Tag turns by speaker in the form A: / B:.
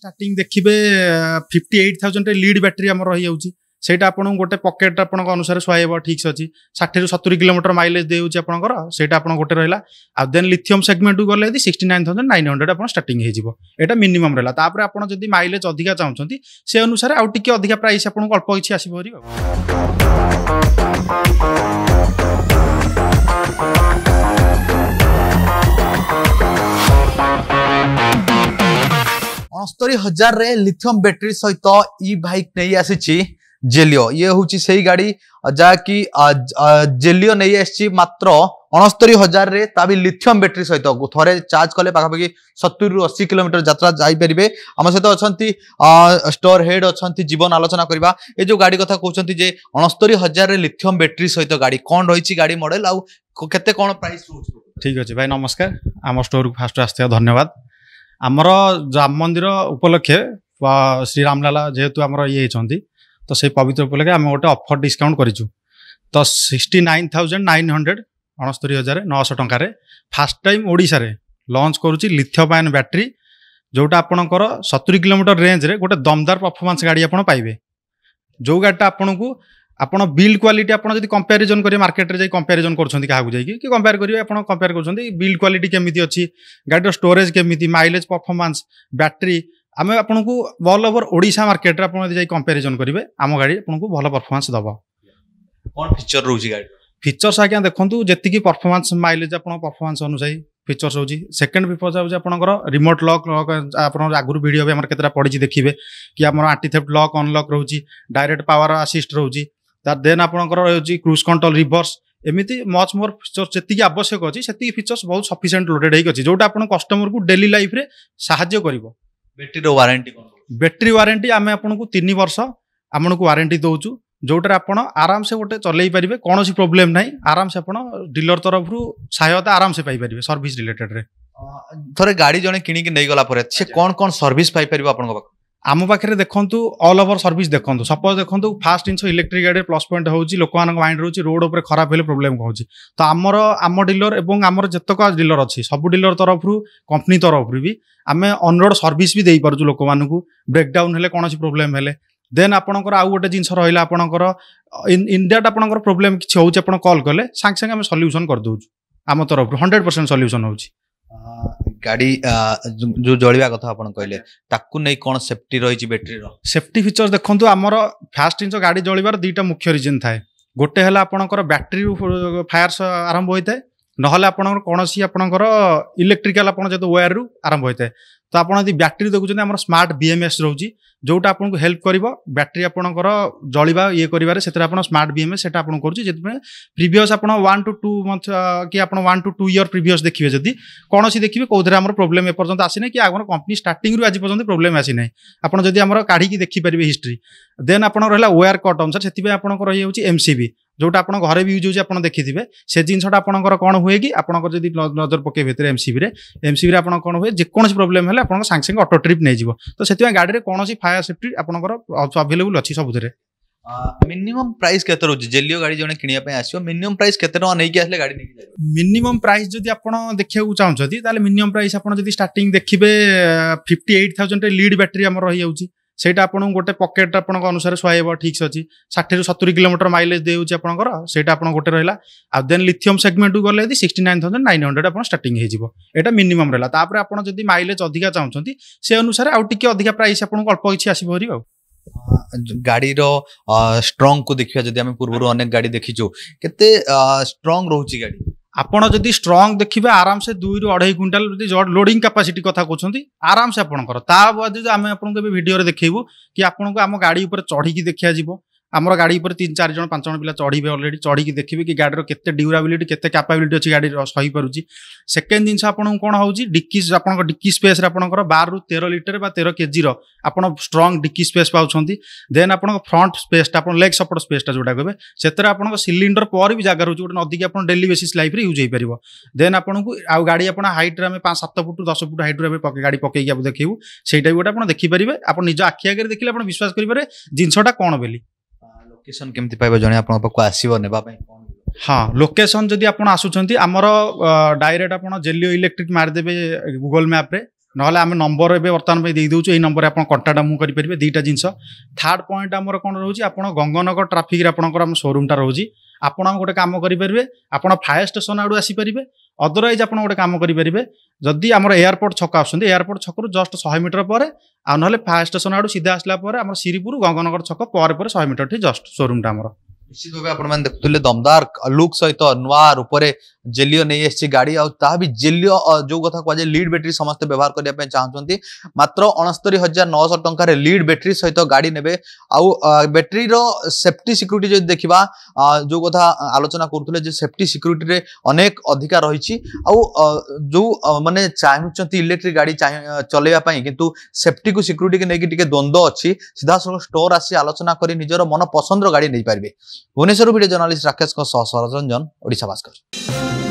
A: starting ଦେଖିବେ fifty eight ଥାଉଜେଣ୍ଡରେ lead battery ଆମର ରହିଯାଉଛି ସେଇଟା ଆପଣଙ୍କୁ ଗୋଟେ ପକେଟ୍ ଆପଣଙ୍କ ଅନୁସାରେ ସୁହାଇବ ଠିକ୍ ଅଛି ଷାଠିଏରୁ ସତୁରି କିଲୋମିଟର ମାଇଲେଜ୍ ଦେଉଛି ଆପଣଙ୍କର ସେଇଟା ଆପଣ ଗୋଟେ ରହିଲା ଆଉ ଦେନ୍ ଲିଥିୟମ୍ ସେଗମେଣ୍ଟକୁ ଗଲେ ଯଦି sixty nine thousand nine hundred ଆପଣ ଷ୍ଟାର୍ଟିଂ ହେଇଯିବ ଏଇଟା ମିନିମମ୍ ରହିଲା ତାପରେ ଆପଣ ଯଦି ମାଇଲେଜ୍ ଅଧିକା ଚାହୁଁଛନ୍ତି ସେ ଅନୁସାରେ ଆଉ ଟିକେ ଅଧିକା ପ୍ରାଇସ୍ ଆପଣଙ୍କୁ ଅଳ୍ପ କିଛି ଆସିପାରିବ
B: ଅସ୍ତରୀ ହଜାରରେ ଲିଥିୟମ ବ୍ୟାଟେରୀ ସହିତ ଇ ବାଇକ୍ ନେଇ ଆସିଛି ଜେଲିଓ ଇଏ ହେଉଛି ସେଇ ଗାଡ଼ି ଯାହାକି ଜେଲିଓ ନେଇ ଆସିଛି ମାତ୍ର ଅଣସ୍ତରୀ ହଜାରରେ ତା ବି ଲିଥିୟମ ବ୍ୟାଟେରୀ ସହିତ ଥରେ ଚାର୍ଜ କଲେ ପାଖାପାଖି ସତୁରିରୁ ଅଶୀ କିଲୋମିଟର ଯାତ୍ରା ଯାଇପାରିବେ ଆମ ସହିତ ଅଛନ୍ତି ଷ୍ଟୋର ହେଡ୍ ଅଛନ୍ତି ଜୀବନ ଆଲୋଚନା କରିବା ଏ ଯେଉଁ ଗାଡ଼ି କଥା କହୁଛନ୍ତି ଯେ
A: ଅଣସ୍ତରୀ ହଜାରରେ ଲିଥିୟମ ବ୍ୟାଟେରୀ ସହିତ ଗାଡ଼ି କ'ଣ ରହିଛି ଗାଡ଼ି ମଡ଼େଲ ଆଉ କେତେ କ'ଣ ପ୍ରାଇସ୍ ରହୁଛି ଠିକ୍ ଅଛି ଭାଇ ନମସ୍କାର ଆମ ଷ୍ଟୋରକୁ ଫାଷ୍ଟ ଆସିଥିବା ଧନ୍ୟବାଦ ଆମର ରାମ ମନ୍ଦିର ଉପଲକ୍ଷେ ଶ୍ରୀରାମଲାଲା ଯେହେତୁ ଆମର ଇଏ ହେଇଛନ୍ତି ତ ସେଇ ପବିତ୍ର ଉପଲକ୍ଷେ ଆମେ ଗୋଟେ ଅଫର୍ ଡିସକାଉଣ୍ଟ କରିଛୁ ତ sixty nine thousand nine hundred ଅଣସ୍ତରି ହଜାର ନଅଶହ ଟଙ୍କାରେ ଫାର୍ଷ୍ଟ ଟାଇମ୍ ଓଡ଼ିଶାରେ ଲଞ୍ଚ କରୁଛି ଲିଥିଓପାୟନ ବ୍ୟାଟେରୀ ଯେଉଁଟା ଆପଣଙ୍କର ସତୁରି କିଲୋମିଟର ରେଞ୍ଜରେ ଗୋଟେ ଦମଦାର ପର୍ଫମାନ୍ସ ଗାଡ଼ି ଆପଣ ପାଇବେ ଯେଉଁ ଗାଡ଼ିଟା ଆପଣଙ୍କୁ ଆପଣ ବିଲ୍ କ୍ୱାଲିଟି ଆପଣ ଯଦି କମ୍ପାରିଜନ୍ କରିବେ ମାର୍କେଟରେ ଯାଇ କମ୍ପାରିଜନ୍ କରୁଛନ୍ତି କାହାକୁ ଯାଇକି କି କମ୍ପେୟାର କରିବେ ଆପଣ କମ୍ପେୟାର କରୁଛନ୍ତି ବିଲ୍ କ୍ୱାଲିଟି କେମିତି ଅଛି ଗାଡ଼ିର ଷ୍ଟୋରେଜ୍ କେମିତି ମାଇଲେଜ୍ ପରଫର୍ମାନ୍ସ ବ୍ୟାଟେରୀ ଆମେ ଆପଣଙ୍କୁ ଅଲ୍ ଓଭର୍ ଓଡ଼ିଶା ମାର୍କେଟରେ ଆପଣ ଯଦି ଯାଇ କମ୍ପାରିଜନ୍ କରିବେ ଆମ ଗାଡ଼ି ଆପଣଙ୍କୁ ଭଲ ପରଫର୍ମାନ୍ସ ଦେବ କ'ଣ ଫିଚର୍ ରହୁଛି ଗାଡ଼ି ଫିଚର୍ସ ଆଜ୍ଞା ଦେଖନ୍ତୁ ଯେତିକି ପରଫର୍ମାନ୍ସ ମାଇଲେଜ୍ ଆପଣଙ୍କ ପରଫର୍ମାନ୍ସ ଅନୁଯାୟୀ ଫିଚର୍ସ ହେଉଛି ସେକେଣ୍ଡ ଫିଚର୍ସ ହେଉଛି ଆପଣଙ୍କର ରିମୋଟ୍ ଲକ୍ ଲକ୍ ଆପଣଙ୍କର ଆଗରୁ ଭିଡ଼ିଓ ବି ଆମର କେତେଟା ପଡ଼ିଛି ଦେଖିବେ କି ଆମର ଆଣ୍ଟିଥେପ୍ଟ ଲକ୍ ଅନଲକ୍ ରହୁଛି ଡାଇରେକ୍ଟ ପାୱାର ଆସିଷ୍ଟ ରହୁଛି ଦେନ୍ ଆପଣଙ୍କର ହେଉଛି କ୍ରୁଜ୍ କଣ୍ଟ୍ରୋଲ୍ ରିଭର୍ସ ଏମିତି ମଚ୍ ମୋର ଫିଚର୍ସ ଯେତିକି ଆବଶ୍ୟକ ଅଛି ସେତିକି ଫିଚର୍ସ ବହୁତ ସଫିସିଏଣ୍ଟ ଲୋଡେଡ୍ ହେଇକି ଅଛି ଯୋଉଟା ଆପଣ କଷ୍ଟମରକୁ ଡେଲି ଲାଇଫରେ ସାହାଯ୍ୟ କରିବ ବ୍ୟାଟେରୀର ୱାରେଣ୍ଟି କ'ଣ ବ୍ୟାଟେରୀ ୱାରେଣ୍ଟି ଆମେ ଆପଣଙ୍କୁ ତିନି ବର୍ଷ ଆପଣଙ୍କୁ ୱାରେଣ୍ଟି ଦେଉଛୁ ଯେଉଁଟାରେ ଆପଣ ଆରାମସେ ଗୋଟେ ଚଲେଇ ପାରିବେ କୌଣସି ପ୍ରୋବ୍ଲେମ୍ ନାହିଁ ଆରାମସେ ଆପଣ ଡିଲର ତରଫରୁ ସହାୟତା ଆରାମସେ ପାଇପାରିବେ ସର୍ଭିସ୍ ରିଲେଟେଡ଼ରେ ଥରେ ଗାଡ଼ି ଜଣେ କିଣିକି ନେଇଗଲା ପରେ ସେ କ'ଣ କ'ଣ ସର୍ଭିସ୍ ପାଇପାରିବ ଆପଣଙ୍କ ପାଖକୁ ଆମ ପାଖରେ ଦେଖନ୍ତୁ ଅଲ୍ ଓଭର୍ ସର୍ଭିସ୍ ଦେଖନ୍ତୁ ସପୋଜ୍ ଦେଖନ୍ତୁ ଫାଷ୍ଟ ଜିନିଷ ଇଲେକ୍ଟ୍ରିକ୍ ଗାଡ଼ିରେ ପ୍ଲସ୍ ପଏଣ୍ଟ ହେଉଛି ଲୋକମାନଙ୍କ ମାଇଣ୍ଡ ରହୁଛି ରୋଡ଼୍ ଉପରେ ଖରାପ ହେଲେ ପ୍ରୋବ୍ଲେମ୍ ହେଉଛି ତ ଆମର ଆମ ଡିଲର ଏବଂ ଆମର ଯେତେକ ଡିଲର ଅଛି ସବୁ ଡିଲର ତରଫରୁ କମ୍ପାନୀ ତରଫରୁ ବି ଆମେ ଅନରୋଡ଼୍ ସର୍ଭିସ୍ ବି ଦେଇପାରୁଛୁ ଲୋକମାନଙ୍କୁ ବ୍ରେକ୍ଡାଉନ୍ ହେଲେ କୌଣସି ପ୍ରୋବ୍ଲେମ୍ ହେଲେ ଦେନ୍ ଆପଣଙ୍କର ଆଉ ଗୋଟେ ଜିନିଷ ରହିଲା ଆପଣଙ୍କର ଇନ୍ ଆପଣଙ୍କର ପ୍ରୋବ୍ଲେମ୍ କିଛି ହେଉଛି ଆପଣ କଲ୍ କଲେ ସାଙ୍ଗେ ସାଙ୍ଗେ ଆମେ ସଲ୍ୟୁସନ୍ କରିଦେଉଛୁ ଆମ ତରଫରୁ ହଣ୍ଡ୍ରେଡ଼୍ ପରସେଣ୍ଟ ସଲ୍ୟୁସନ୍ ହେଉଛି ଗାଡ଼ି ଯେଉଁ ଜଳିବା କଥା ଆପଣ କହିଲେ ତାକୁ ନେଇ କ'ଣ ସେଫ୍ଟି ରହିଛି ବ୍ୟାଟେରୀର ସେଫ୍ଟି ଫିଚର ଦେଖନ୍ତୁ ଆମର ଫାଷ୍ଟ ଜିନିଷ ଗାଡ଼ି ଜଳିବାର ଦୁଇଟା ମୁଖ୍ୟ ରିଜନ୍ ଥାଏ ଗୋଟେ ହେଲା ଆପଣଙ୍କର ବ୍ୟାଟେରୀ ଫାୟାର ଆରମ୍ଭ ହୋଇଥାଏ ନହେଲେ ଆପଣଙ୍କର କୌଣସି ଆପଣଙ୍କର ଇଲେକ୍ଟ୍ରିକାଲ ଆପଣ ଯେହେତୁ ୱାୟାରରୁ ଆରମ୍ଭ ହୋଇଥାଏ ତ ଆପଣ ଯଦି ବ୍ୟାଟେରୀ ଦେଖୁଛନ୍ତି ଆମର ସ୍ମାର୍ଟ ବିଏମ୍ଏସ୍ ରହୁଛି ଯେଉଁଟା ଆପଣଙ୍କୁ ହେଲ୍ପ କରିବ ବ୍ୟାଟେରୀ ଆପଣଙ୍କର ଜଳିବା ଇଏ କରିବାରେ ସେଥିରେ ଆପଣ ସ୍ମାର୍ଟ ବିଏମ୍ଏସ୍ ସେଟା ଆପଣ କରୁଛି ସେଥିପାଇଁ ପ୍ରିଭିୟସ୍ ଆପଣ ୱାନ୍ ଟୁ ଟୁ ମନ୍ଥ କି ଆପଣ one two two year previous ଦେଖିବେ ଯଦି କୌଣସି ଦେଖିବେ କେଉଁଥିରେ ଆମର ପ୍ରୋବ୍ଲେମ୍ ଏପର୍ଯ୍ୟନ୍ତ ଆସିନାହିଁ କି ଆମର କମ୍ପାନୀ ଷ୍ଟାର୍ଟିଂରୁ ଆଜି ପର୍ଯ୍ୟନ୍ତ ପ୍ରୋବ୍ଲେମ୍ ଆସିନାହିଁ ଆପଣ ଯଦି ଆମର କାଢ଼ିକି ଦେଖିପାରିବେ ହିଷ୍ଟ୍ରି ଦେନ୍ ଆପଣଙ୍କର ରହିଲା ୱାୟାର କଟ୍ ଅନୁସାରେ ସେଥିପାଇଁ ଆପଣଙ୍କର ଇଏ ହେଉଛି ଏମ୍ସିବି ଯେଉଁଟା ଆପଣ ଘରେ ବି ୟୁଜ୍ ହେଉଛି ଆପଣ ଦେଖିଥିବେ ସେ ଜିନିଷଟା ଆପଣଙ୍କର କ'ଣ ହୁଏ କି ଆପଣଙ୍କର ଯଦି ନଜର ପକାଇବେ ଭିତରେ ଏମ୍ସିବିରେ ଏମ୍ସିବିରେ ଆପଣ କ'ଣ ହୁଏ ଯେକୌଣସି ପ୍ରୋବ୍ଲେମ୍ ହେଲେ ଆପଣଙ୍କ ସାଙ୍ଗେ ସାଙ୍ଗେ ଅଟୋ ଟ୍ରିପ୍ ନେଇଯିବ ତ ସେଥିପାଇଁ ଗାଡ଼ିରେ କୌଣସି ଫାୟାର ସେଫ୍ଟି ଆପଣଙ୍କର ଆଭେଲେବୁଲ୍ ଅଛି ସବୁଥିରେ ମିନିମମ୍ ପ୍ରାଇସ୍
B: କେତେ ରହୁଛି ଜେଲିଓ ଗାଡ଼ି ଜଣେ କିଣିବା ପାଇଁ ଆସିବ ମିନିମମ୍ ପ୍ରାଇସ୍ କେତେ ଟଙ୍କା ନେଇକି ଆସିଲେ ଗାଡ଼ି ନେଇକି
A: ମିନିମମ୍ ପ୍ରାଇସ୍ ଯଦି ଆପଣ ଦେଖିବାକୁ ଚାହୁଁଛନ୍ତି ତାହେଲେ ମିନିମମ୍ ପ୍ରାଇସ୍ ଆପଣ ଯଦି ଷ୍ଟାର୍ଟିଂ ଦେଖିବେ ଫିଫ୍ଟି ଏଇଟ୍ ଥାଉଜେଣ୍ଡରେ ଲିଡ୍ ବ୍ୟାଟେରୀ ଆମର ରହିଯାଉଛି ସେଇଟା ଆପଣଙ୍କୁ ଗୋଟେ ପକେଟ୍ ଆପଣଙ୍କ ଅନୁସାରେ ହେବ ଠିକ୍ ଅଛି ଷାଠିଏରୁ ସତୁରି କିଲୋମିଟର ମାଇଲେଜ୍ ଦେଉଛି ଆପଣଙ୍କର ସେଇଟା ଆପଣ ଗୋଟେ ରହିଲା ଆଉ ଦେନ୍ ଲିଥିୟମ୍ ସେଗମେଣ୍ଟକୁ ଗଲେ ଯଦି sixty nine thousand nine hundred ଆପଣ ଷ୍ଟାର୍ଟିଂ ହେଇଯିବ ଏଇଟା ମିନିମମ୍ ରହିଲା ତାପରେ ଆପଣ ଯଦି ମାଇଲେଜ୍ ଅଧିକା ଚାହୁଁଛନ୍ତି ସେ ଅନୁସାରେ ଆଉ ଟିକେ ଅଧିକା ପ୍ରାଇସ୍ ଆପଣଙ୍କୁ ଅଳ୍ପ କିଛି ଆସିବ ଭାରି ଆଉ
B: ଗାଡ଼ିର ଷ୍ଟ୍ରଙ୍ଗକୁ ଦେଖିବା ଯଦି ଆମେ
A: ପୂର୍ବରୁ ଅନେକ ଗାଡ଼ି ଦେଖିଛୁ କେତେ ଷ୍ଟ୍ରଙ୍ଗ ରହୁଛି ଗାଡ଼ି ଆପଣ ଯଦି ଷ୍ଟ୍ରଙ୍ଗ ଦେଖିବେ ଆରାମସେ ଦୁଇରୁ ଅଢ଼େଇ କୁଇଣ୍ଟାଲ ଯଦି ଲୋଡ଼ିଂ କାପାସିଟି କଥା କହୁଛନ୍ତି ଆରାମସେ ଆପଣଙ୍କର ତା ବାଦେ ଆମେ ଆପଣଙ୍କୁ ଏବେ ଭିଡ଼ିଓରେ ଦେଖେଇବୁ କି ଆପଣଙ୍କୁ ଆମ ଗାଡ଼ି ଉପରେ ଚଢ଼ିକି ଦେଖାଯିବ আমার গাড়ি উপরে তিন চারি জন পাঁচ জন পিলা চড়িবে অলরেডি চড়িকি দেখবে কি গাড়ির কেতে ডিউরাবিলিটি কেতে ক্যাপাবিলিটি অছি গাড়ি সহিপারুছি সেকেন্ড জিনিস আপনার কোণ হচ্ছে ডিকি আপনার ডিকি স্পেস আপনার বার রু তের লিটর বা তের কেজির আপনার স্ট্রং ডিকি স্পেস পাচ্ছেন দেন আপনার ফ্রন্ট স্পেসটা আপনার লেগ সপোর্ট স্পেসটা যেটা কেবে সেতরে আপনার সিলিন্ডর পরে বি জায়গা রয়েছে গোটে নদীকে আপনার ডেলি বেসিস লাইফে ইউজ হয়ে পারিব দেন আপনার আউ গাড়ি আপনার হাইট্রে আমি পাঁচ সাত ফুট দশ ফুট হাইট্রে আমি গাড়ি পকাইকি দেখবু সেইটা বি গোটে আপনার দেখিপারে আপনার নিজ আখি আগে দেখলে আপনার বিশ্বাস করিপারে জিনিসটা কোণ বেলি
B: ଲୋକେସନ୍ କେମିତି ପାଇବ ଜଣେ ଆପଣଙ୍କ ପାଖକୁ ଆସିବ ନେବା ପାଇଁ କ'ଣ
A: ହଁ ଲୋକେସନ୍ ଯଦି ଆପଣ ଆସୁଛନ୍ତି ଆମର ଡାଇରେକ୍ଟ ଆପଣ ଜେଲିଓ ଇଲେକ୍ଟ୍ରିକ୍ ମାରିଦେବେ ଗୁଗଲ୍ ମ୍ୟାପ୍ରେ ନହେଲେ ଆମେ ନମ୍ବର ଏବେ ବର୍ତ୍ତମାନ ପାଇଁ ଦେଇଦେଉଛୁ ଏଇ ନମ୍ବରରେ ଆପଣ କଣ୍ଟାକ୍ଟ ମୁଁ କରିପାରିବେ ଦୁଇଟା ଜିନିଷ ଥାର୍ଡ଼ ପଏଣ୍ଟ ଆମର କ'ଣ ରହୁଛି ଆପଣ ଗଙ୍ଗନଗର ଟ୍ରାଫିକରେ ଆପଣଙ୍କର ଆମ ସୋରୁମ୍ଟା ରହୁଛି ଆପଣ ଗୋଟେ କାମ କରିପାରିବେ ଆପଣ ଫାୟାର୍ ଷ୍ଟେସନ ଆଡ଼ୁ ଆସିପାରିବେ ଅଦରୱାଇଜ୍ ଆପଣ ଗୋଟେ କାମ କରିପାରିବେ ଯଦି ଆମର ଏୟାରପୋର୍ଟ ଛକ ଆସୁଛନ୍ତି ଏୟାରପୋର୍ଟ ଛକରୁ ଜଷ୍ଟ ଶହେ ମିଟର ପରେ ଆଉ ନହେଲେ ଫାୟାର୍ ଷ୍ଟେସନ ଆଡ଼ୁ ସିଧା ଆସିଲା ପରେ ଆମର ଶ୍ରୀପୁର ଗଙ୍ଗନଗର ଛକ ପରେ ପରେ ଶହେ ମିଟର ଠି ଜଷ୍ଟ ସୋରୁମ୍ଟା ଆମର ନିଶ୍ଚିତ ଭାବେ ଆପଣମାନେ ଦେଖୁଥିଲେ ଦମଦାର ଲୁକ୍ ସହିତ ନୂଆ ରୂପରେ জেলিও নেই আসছে গাড়ি আউ
B: তাহা বি জেলিও যে কথা কুয়া যায় লিড ব্যাটেরি সমস্ত ব্যবহার করা চাহুমান মাত্র অনস্তরি হাজার নশ টঙ্কার লিড ব্যাটেরি সহ গাড়ি নেবে আউ ব্যাটেরির সেফটি সিকুরিটি যদি দেখা যে কথা আলোচনা করুলে যে সেফটি সিকুরিটিরে অনেক অধিকা রয়েছে আউ যে মানে চাহুমান ইলেকট্রিক গাড়ি চলাইবা কিন্তু সেফটি কু সিকুরিটি নেই টিকে দ্বন্দ্ব অছি সিধাসল স্টোর আসি আলোচনা করে নিজের মন পছন্দর গাড়ি নেই পারবে ভুবনেশ্বর ভিডিও জর্নালিস্ট রাকেশ সহ সরঞ্জন ओडिशा भास्कर